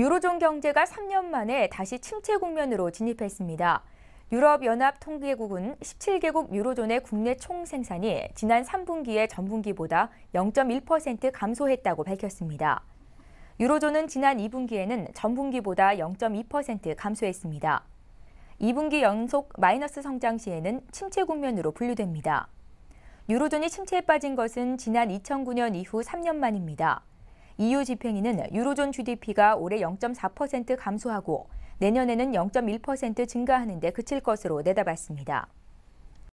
유로존 경제가 3년 만에 다시 침체 국면으로 진입했습니다. 유럽연합 통계국은 17개국 유로존의 국내 총 생산이 지난 3분기의 전분기보다 0.1% 감소했다고 밝혔습니다. 유로존은 지난 2분기에는 전분기보다 0.2% 감소했습니다. 2분기 연속 마이너스 성장 시에는 침체 국면으로 분류됩니다. 유로존이 침체에 빠진 것은 지난 2009년 이후 3년 만입니다. EU 집행위는 유로존 GDP가 올해 0.4% 감소하고 내년에는 0.1% 증가하는 데 그칠 것으로 내다봤습니다.